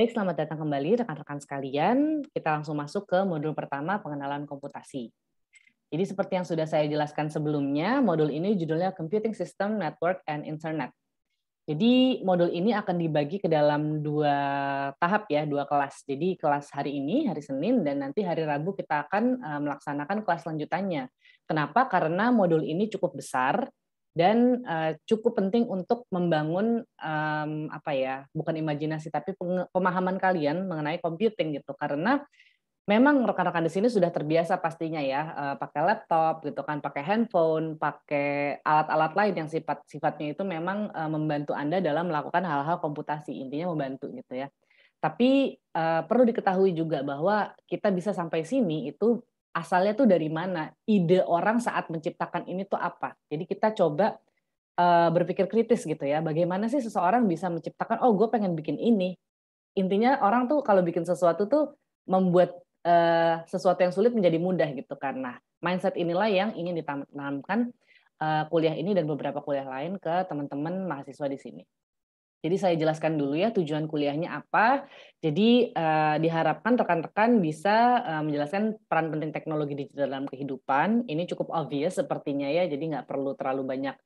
Baik, selamat datang kembali rekan-rekan sekalian. Kita langsung masuk ke modul pertama pengenalan komputasi. Jadi seperti yang sudah saya jelaskan sebelumnya, modul ini judulnya Computing System, Network, and Internet. Jadi modul ini akan dibagi ke dalam dua tahap ya, dua kelas. Jadi kelas hari ini, hari Senin, dan nanti hari Rabu kita akan eh, melaksanakan kelas lanjutannya. Kenapa? Karena modul ini cukup besar, dan uh, cukup penting untuk membangun um, apa ya bukan imajinasi tapi pemahaman kalian mengenai computing gitu karena memang rekan-rekan di sini sudah terbiasa pastinya ya uh, pakai laptop gitu kan pakai handphone pakai alat-alat lain yang sifat sifatnya itu memang uh, membantu anda dalam melakukan hal-hal komputasi intinya membantu gitu ya tapi uh, perlu diketahui juga bahwa kita bisa sampai sini itu asalnya tuh dari mana, ide orang saat menciptakan ini tuh apa. Jadi kita coba uh, berpikir kritis gitu ya, bagaimana sih seseorang bisa menciptakan, oh gue pengen bikin ini. Intinya orang tuh kalau bikin sesuatu tuh membuat uh, sesuatu yang sulit menjadi mudah gitu Karena mindset inilah yang ingin ditanamkan uh, kuliah ini dan beberapa kuliah lain ke teman-teman mahasiswa di sini. Jadi saya jelaskan dulu ya tujuan kuliahnya apa. Jadi uh, diharapkan rekan-rekan bisa uh, menjelaskan peran penting teknologi digital dalam kehidupan. Ini cukup obvious sepertinya ya, jadi nggak perlu terlalu banyak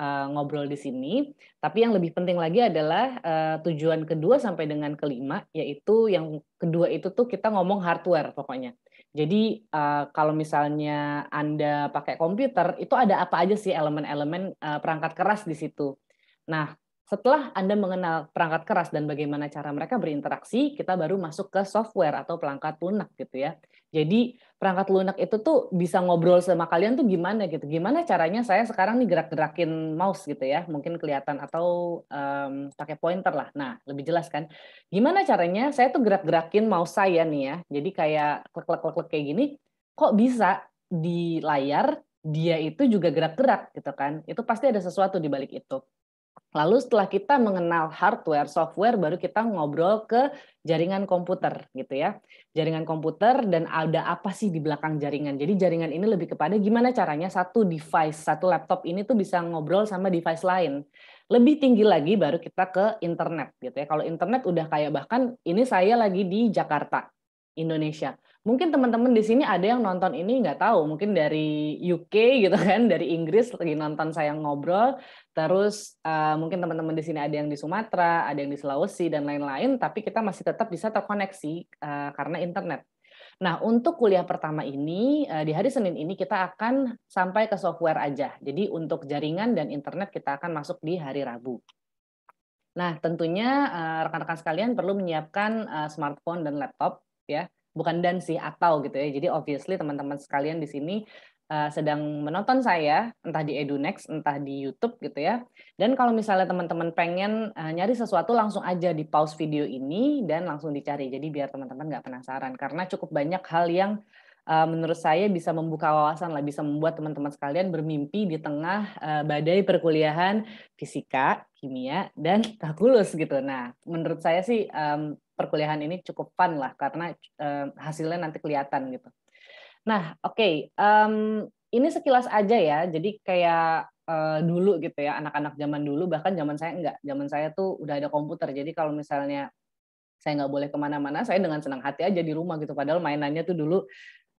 uh, ngobrol di sini. Tapi yang lebih penting lagi adalah uh, tujuan kedua sampai dengan kelima, yaitu yang kedua itu tuh kita ngomong hardware pokoknya. Jadi uh, kalau misalnya Anda pakai komputer, itu ada apa aja sih elemen-elemen uh, perangkat keras di situ. Nah, setelah Anda mengenal perangkat keras dan bagaimana cara mereka berinteraksi, kita baru masuk ke software atau perangkat lunak gitu ya. Jadi perangkat lunak itu tuh bisa ngobrol sama kalian tuh gimana gitu. Gimana caranya saya sekarang nih gerak-gerakin mouse gitu ya. Mungkin kelihatan atau um, pakai pointer lah. Nah, lebih jelas kan. Gimana caranya saya tuh gerak-gerakin mouse saya nih ya. Jadi kayak klik-klik-klik kayak gini kok bisa di layar dia itu juga gerak-gerak gitu kan. Itu pasti ada sesuatu di balik itu. Lalu setelah kita mengenal hardware, software, baru kita ngobrol ke jaringan komputer gitu ya. Jaringan komputer dan ada apa sih di belakang jaringan. Jadi jaringan ini lebih kepada gimana caranya satu device, satu laptop ini tuh bisa ngobrol sama device lain. Lebih tinggi lagi baru kita ke internet gitu ya. Kalau internet udah kayak bahkan ini saya lagi di Jakarta, Indonesia mungkin teman-teman di sini ada yang nonton ini nggak tahu, mungkin dari UK gitu kan, dari Inggris lagi nonton saya ngobrol, terus uh, mungkin teman-teman di sini ada yang di Sumatera, ada yang di Sulawesi dan lain-lain, tapi kita masih tetap bisa terkoneksi uh, karena internet. Nah, untuk kuliah pertama ini eh, di hari Senin ini kita akan sampai ke software aja. Jadi untuk jaringan dan internet kita akan masuk di hari Rabu. Nah, tentunya rekan-rekan sekalian perlu menyiapkan smartphone dan laptop ya bukan dan sih atau gitu ya. Jadi obviously teman-teman sekalian di sini uh, sedang menonton saya entah di EduNext, entah di YouTube gitu ya. Dan kalau misalnya teman-teman pengen uh, nyari sesuatu langsung aja di pause video ini dan langsung dicari. Jadi biar teman-teman nggak penasaran karena cukup banyak hal yang uh, menurut saya bisa membuka wawasan lah, bisa membuat teman-teman sekalian bermimpi di tengah uh, badai perkuliahan fisika, kimia, dan kalkulus gitu. Nah, menurut saya sih um, perkuliahan ini cukup fun lah karena um, hasilnya nanti kelihatan gitu. Nah, oke, okay. um, ini sekilas aja ya. Jadi kayak eh, dulu gitu ya, anak-anak zaman dulu bahkan zaman saya enggak, zaman saya tuh udah ada komputer. Jadi kalau misalnya saya nggak boleh kemana-mana, saya dengan senang hati aja di rumah gitu. Padahal mainannya tuh dulu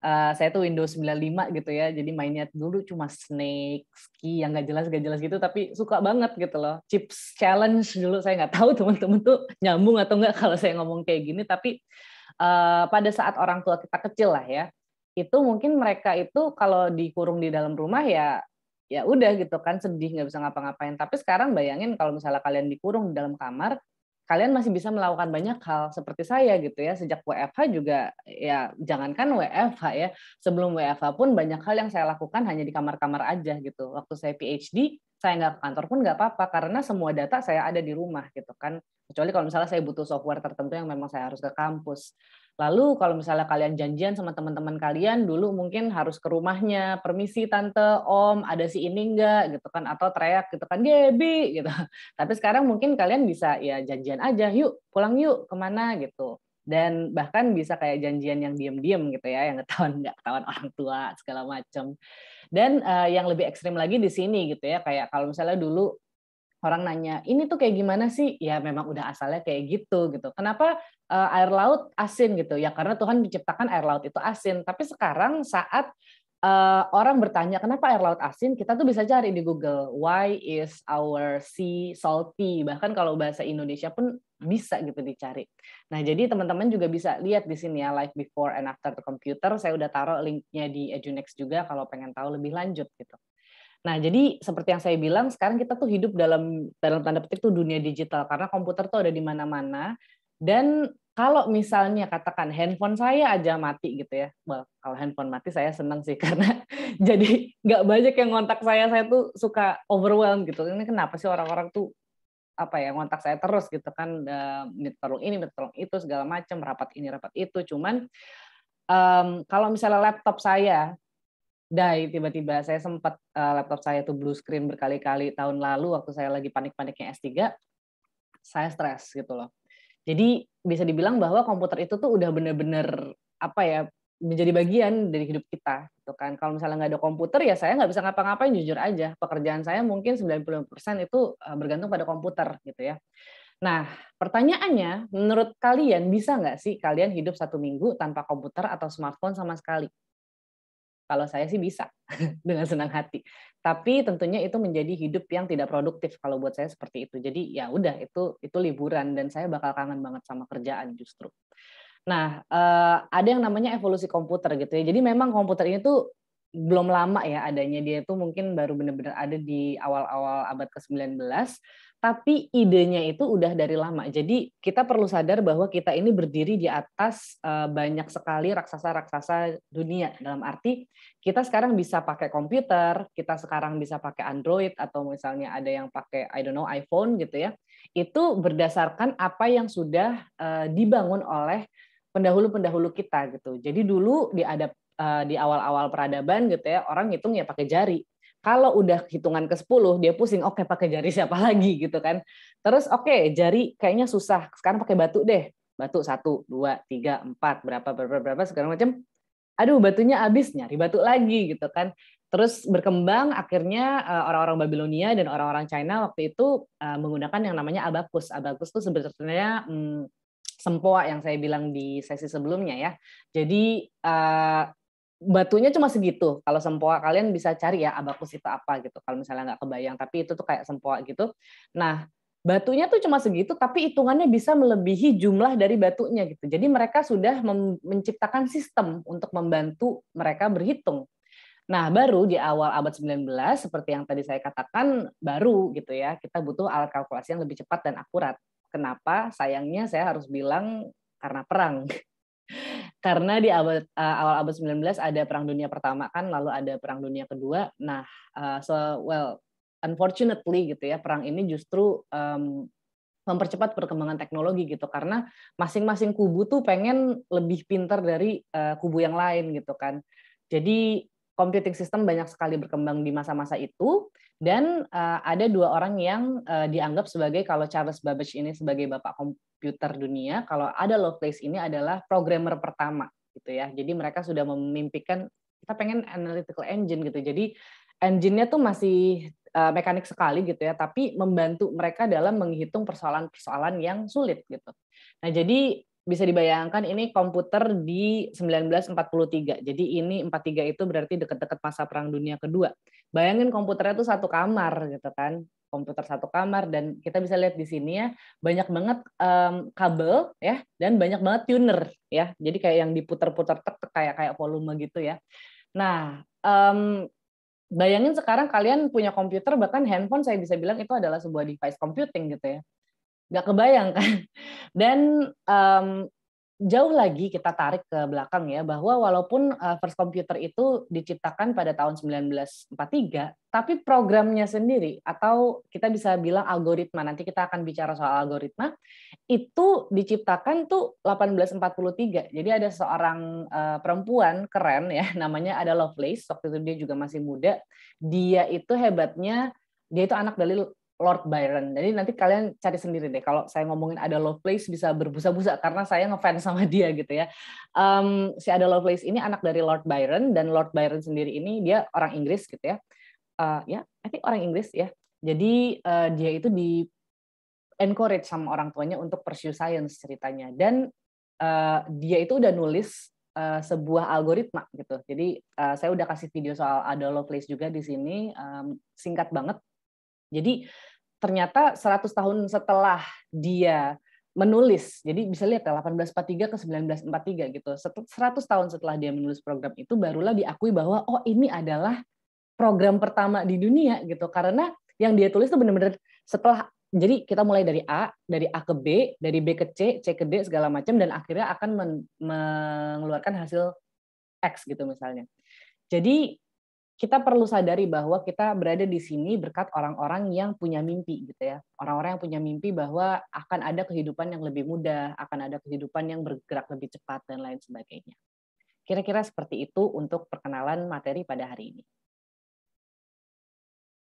Eh, saya tuh Windows 95 gitu ya, jadi mainnya dulu cuma Snake, Ski yang nggak jelas gak jelas gitu, tapi suka banget gitu loh. Chips Challenge dulu saya nggak tahu teman-teman tuh nyambung atau nggak kalau saya ngomong kayak gini, tapi uh, pada saat orang tua kita kecil lah ya, itu mungkin mereka itu kalau dikurung di dalam rumah ya ya udah gitu kan sedih nggak bisa ngapa-ngapain. Tapi sekarang bayangin kalau misalnya kalian dikurung di dalam kamar, kalian masih bisa melakukan banyak hal seperti saya gitu ya sejak WFH juga ya jangankan WFH ya sebelum WFH pun banyak hal yang saya lakukan hanya di kamar-kamar aja gitu waktu saya PhD saya nggak ke kantor pun nggak apa-apa karena semua data saya ada di rumah gitu kan kecuali kalau misalnya saya butuh software tertentu yang memang saya harus ke kampus Lalu kalau misalnya kalian janjian sama teman-teman kalian dulu mungkin harus ke rumahnya, permisi tante, om, ada si ini enggak gitu kan atau teriak gitu kan, Debi gitu. Tapi sekarang mungkin kalian bisa ya janjian aja, yuk pulang yuk kemana gitu. Dan bahkan bisa kayak janjian yang diam-diam gitu ya, yang ketahuan nggak ketahuan orang tua segala macam. Dan uh, yang lebih ekstrim lagi di sini gitu ya, kayak kalau misalnya dulu orang nanya ini tuh kayak gimana sih ya memang udah asalnya kayak gitu gitu kenapa uh, air laut asin gitu ya karena Tuhan menciptakan air laut itu asin tapi sekarang saat uh, orang bertanya kenapa air laut asin kita tuh bisa cari di Google why is our sea salty bahkan kalau bahasa Indonesia pun bisa gitu dicari nah jadi teman-teman juga bisa lihat di sini ya live before and after the computer saya udah taruh linknya di Edunex juga kalau pengen tahu lebih lanjut gitu Nah, jadi seperti yang saya bilang, sekarang kita tuh hidup dalam dalam tanda petik tuh dunia digital karena komputer tuh ada di mana-mana dan kalau misalnya katakan handphone saya aja mati gitu ya, well, kalau handphone mati saya senang sih karena jadi nggak banyak yang ngontak saya, saya tuh suka overwhelm gitu. Ini kenapa sih orang-orang tuh apa ya ngontak saya terus gitu kan, eh, minta tolong ini, minta tolong itu segala macam, rapat ini, rapat itu. Cuman um, kalau misalnya laptop saya die tiba-tiba. Saya sempat uh, eh, laptop saya tuh blue screen berkali-kali tahun lalu waktu saya lagi panik-paniknya S3. Saya stres gitu loh. Jadi bisa dibilang bahwa komputer itu tuh udah bener-bener apa ya menjadi bagian dari hidup kita gitu kan. Kalau misalnya nggak ada komputer ya saya nggak bisa ngapa-ngapain jujur aja. Pekerjaan saya mungkin 90% itu eh, bergantung pada komputer gitu ya. Nah, pertanyaannya, menurut kalian bisa nggak sih kalian hidup satu minggu tanpa komputer atau smartphone sama sekali? Kalau saya sih bisa dengan senang hati. Tapi tentunya itu menjadi hidup yang tidak produktif kalau buat saya seperti itu. Jadi ya udah itu itu liburan dan saya bakal kangen banget sama kerjaan justru. Nah, eh, ada yang namanya evolusi komputer gitu ya. Jadi memang komputer ini tuh belum lama ya adanya dia itu mungkin baru benar-benar ada di awal-awal abad ke-19 tapi idenya itu udah dari lama. Jadi kita perlu sadar bahwa kita ini berdiri di atas eh, banyak sekali raksasa-raksasa dunia. Dalam arti kita sekarang bisa pakai komputer, kita sekarang bisa pakai Android atau misalnya ada yang pakai I don't know iPhone gitu ya. Itu berdasarkan apa yang sudah eh, dibangun oleh pendahulu-pendahulu kita gitu. Jadi dulu di Eh, di awal-awal peradaban gitu ya, orang ngitung ya pakai jari. Kalau udah hitungan ke 10, dia pusing, oke okay, pakai jari siapa lagi gitu kan. Terus oke, okay, jari kayaknya susah, sekarang pakai batu deh. Batu satu, dua, tiga, empat, berapa, berapa, berapa, segala macam. Aduh, batunya habis, nyari batu lagi gitu kan. Terus berkembang, akhirnya eh, orang-orang Babilonia dan orang-orang China waktu itu eh, menggunakan yang namanya abakus. Abakus itu sebenarnya hmm, sempoa yang saya bilang di sesi sebelumnya ya. Jadi uh, batunya cuma segitu. Kalau sempoa kalian bisa cari ya abakus itu apa gitu. Kalau misalnya nggak kebayang, tapi itu tuh kayak sempoa gitu. Nah, batunya tuh cuma segitu, tapi hitungannya bisa melebihi jumlah dari batunya gitu. Jadi mereka sudah menciptakan sistem untuk membantu mereka berhitung. Nah, baru di awal abad 19, seperti yang tadi saya katakan, baru gitu ya, kita butuh alat kalkulasi yang lebih cepat dan akurat. Kenapa? Sayangnya saya harus bilang karena perang. Karena di abad uh, awal abad 19 ada Perang Dunia Pertama kan, lalu ada Perang Dunia Kedua. Nah, uh, eh, so well, unfortunately gitu ya, perang ini justru um, mempercepat perkembangan teknologi gitu karena masing-masing kubu tuh pengen lebih pintar dari uh, kubu yang lain gitu kan. Jadi computing system banyak sekali berkembang di masa-masa itu dan uh, ada dua orang yang uh, dianggap sebagai kalau Charles Babbage ini sebagai bapak komputer dunia, kalau ada Lovelace ini adalah programmer pertama gitu ya. Jadi mereka sudah memimpikan kita pengen analytical engine gitu. Jadi engine-nya tuh masih uh, mekanik sekali gitu ya, tapi membantu mereka dalam menghitung persoalan-persoalan yang sulit gitu. Nah, jadi bisa dibayangkan ini komputer di 1943. Jadi ini 43 itu berarti dekat-dekat masa Perang Dunia Kedua. Bayangin komputernya itu satu kamar gitu kan, komputer satu kamar dan kita bisa lihat di sini ya banyak banget um, kabel ya dan banyak banget tuner ya. Jadi kayak yang diputar-putar tek, kayak kayak volume gitu ya. Nah, um, bayangin sekarang kalian punya komputer bahkan handphone saya bisa bilang itu adalah sebuah device computing gitu ya nggak kebayang kan dan um, jauh lagi kita tarik ke belakang ya bahwa walaupun uh, first computer itu diciptakan pada tahun 1943 tapi programnya sendiri atau kita bisa bilang algoritma nanti kita akan bicara soal algoritma itu diciptakan tuh 1843 jadi ada seorang uh, perempuan keren ya namanya ada Lovelace waktu itu dia juga masih muda dia itu hebatnya dia itu anak dari Lord Byron. Jadi nanti kalian cari sendiri deh. Kalau saya ngomongin ada Lovelace Place bisa berbusa-busa karena saya ngefans sama dia gitu ya. Um, si ada Lovelace Place ini anak dari Lord Byron dan Lord Byron sendiri ini dia orang Inggris gitu ya. Uh, ya, yeah, I think orang Inggris ya. Yeah. Jadi uh, dia itu di encourage sama orang tuanya untuk pursue science ceritanya dan uh, dia itu udah nulis Uh, sebuah algoritma gitu. Jadi uh, saya udah kasih video soal ada Lovelace juga di sini um, singkat banget jadi ternyata 100 tahun setelah dia menulis, jadi bisa lihat ya 1843 ke 1943 gitu, 100 tahun setelah dia menulis program itu barulah diakui bahwa oh ini adalah program pertama di dunia gitu karena yang dia tulis itu benar-benar setelah jadi kita mulai dari A, dari A ke B, dari B ke C, C ke D segala macam dan akhirnya akan mengeluarkan hasil X gitu misalnya. Jadi kita perlu sadari bahwa kita berada di sini berkat orang-orang yang punya mimpi gitu ya. Orang-orang yang punya mimpi bahwa akan ada kehidupan yang lebih mudah, akan ada kehidupan yang bergerak lebih cepat dan lain sebagainya. Kira-kira seperti itu untuk perkenalan materi pada hari ini.